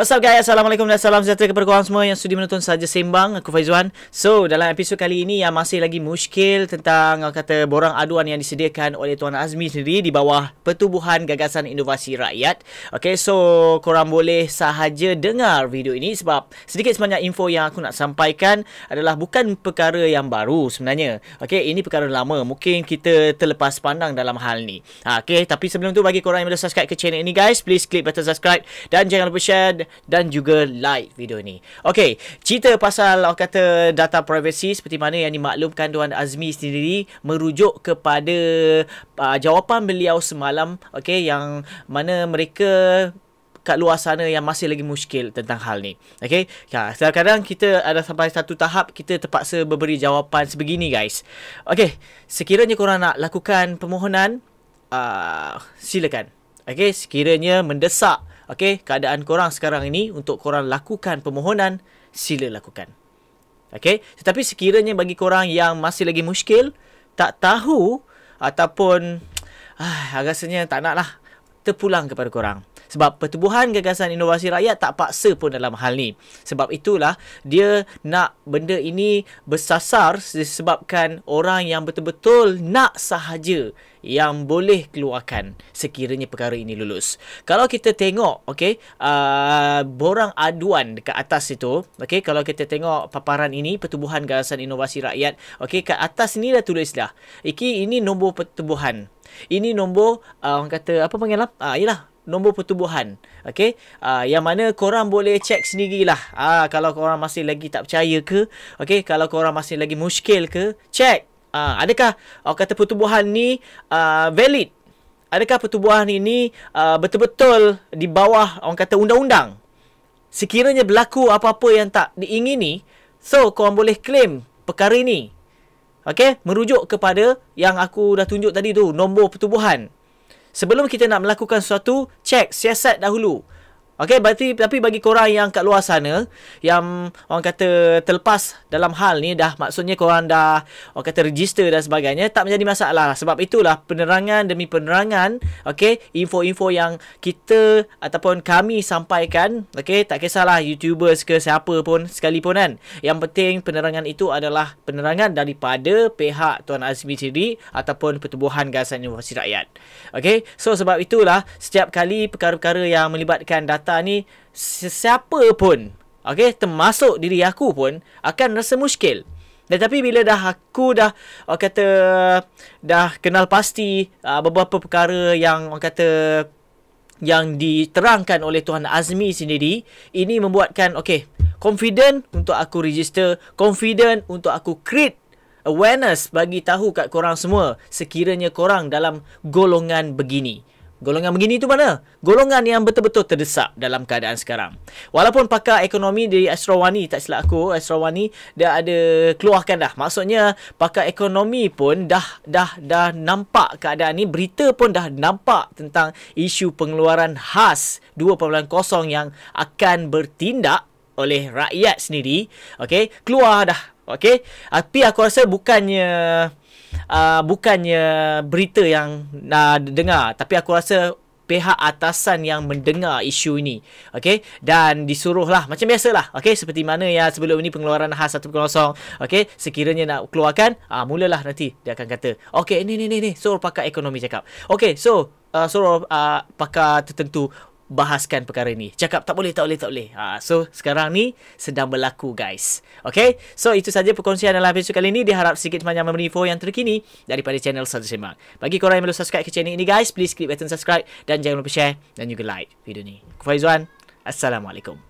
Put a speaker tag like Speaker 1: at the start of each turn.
Speaker 1: What's up guys? Assalamualaikum dan salam sejahtera kepada korang semua yang sudi menonton saja sembang aku Faizwan. So, dalam episod kali ini yang masih lagi muskil tentang kata borang aduan yang disediakan oleh Tuan Azmi sendiri di bawah Pertubuhan Gagasan Inovasi Rakyat. Okay, so korang boleh sahaja dengar video ini sebab sedikit sebanyak info yang aku nak sampaikan adalah bukan perkara yang baru sebenarnya. Okay, ini perkara lama. Mungkin kita terlepas pandang dalam hal ni. Ha, okay, tapi sebelum tu bagi korang yang belum subscribe ke channel ini guys, please click button subscribe dan jangan lupa share dan juga like video ni. Okey, cerita pasal orang kata data privacy seperti mana yang dimaklumkan Tuan Azmi sendiri merujuk kepada uh, jawapan beliau semalam, okey, yang mana mereka kat luar sana yang masih lagi muskil tentang hal ni. Okey. Ya, kadang-kadang kita ada sampai satu tahap kita terpaksa memberi jawapan sebegini guys. Okey, sekiranya korang nak lakukan permohonan uh, silakan. Okey, sekiranya mendesak Okey, keadaan korang sekarang ini untuk korang lakukan permohonan, sila lakukan. Okey, tetapi sekiranya bagi korang yang masih lagi muskil, tak tahu ataupun ah, rasanya tak naklah terpulang kepada korang sebab pertubuhan gagasan inovasi rakyat tak paksa pun dalam hal ni sebab itulah dia nak benda ini bersasar disebabkan orang yang betul-betul nak sahaja yang boleh keluarkan sekiranya perkara ini lulus. Kalau kita tengok okey uh, borang aduan dekat atas itu, okey kalau kita tengok paparan ini pertubuhan gagasan inovasi rakyat, okey kat atas ni dah tulis dah. Iki ini nombor pertubuhan. Ini nombor uh, orang kata apa panggil lah? ah uh, yalah nombor pertubuhan. Okey. Uh, yang mana korang boleh check sendirilah. Ah uh, kalau korang masih lagi tak percaya ke, okey, kalau korang masih lagi muskil ke, cek. Ah uh, adakah orang kata pertubuhan ni uh, valid? Adakah pertubuhan ini uh, ah, betul-betul di bawah orang kata undang-undang? Sekiranya berlaku apa-apa yang tak diingini, so korang boleh claim perkara ini. Okey, merujuk kepada yang aku dah tunjuk tadi tu, nombor pertubuhan. Sebelum kita nak melakukan sesuatu, cek siasat dahulu. Okay, berarti, tapi bagi korang yang kat luar sana, yang orang kata terlepas dalam hal ni, dah maksudnya korang dah orang kata register dan sebagainya, tak menjadi masalah. Sebab itulah penerangan demi penerangan, okay, info-info yang kita ataupun kami sampaikan, okay, tak kisahlah YouTubers ke siapa pun sekalipun kan. Yang penting penerangan itu adalah penerangan daripada pihak Tuan Azmi sendiri ataupun Pertubuhan Gasan Universiti Rakyat. Okay, so sebab itulah setiap kali perkara-perkara yang melibatkan data Jakarta ni sesiapa pun okay, termasuk diri aku pun akan rasa muskil tetapi bila dah aku dah orang kata dah kenal pasti uh, beberapa perkara yang orang kata yang diterangkan oleh Tuhan Azmi sendiri ini membuatkan okey confident untuk aku register confident untuk aku create awareness bagi tahu kat korang semua sekiranya korang dalam golongan begini Golongan begini tu mana? Golongan yang betul-betul terdesak dalam keadaan sekarang. Walaupun pakar ekonomi dari Astrowani, tak silap aku, Astrowani dah ada keluarkan dah. Maksudnya pakar ekonomi pun dah dah dah nampak keadaan ni, berita pun dah nampak tentang isu pengeluaran khas 2.0 yang akan bertindak oleh rakyat sendiri. Okey, keluar dah. Okey. Tapi aku rasa bukannya uh, bukannya berita yang uh, dengar tapi aku rasa pihak atasan yang mendengar isu ini okey dan disuruhlah macam biasalah okey seperti mana ya sebelum ini pengeluaran khas 1.0 okey sekiranya nak keluarkan uh, mulalah nanti dia akan kata okey Ini, ini, ini, so suruh pakar ekonomi cakap okey so uh, suruh uh, pakar tertentu bahaskan perkara ini. Cakap tak boleh, tak boleh, tak boleh. Ha, so sekarang ni sedang berlaku guys. Okay? So itu saja perkongsian dalam video kali ini. Diharap sedikit banyak memberi info yang terkini daripada channel Satu Semang. Bagi korang yang belum subscribe ke channel ini guys, please click button subscribe dan jangan lupa share dan juga like video ni. Kufaizuan, Assalamualaikum.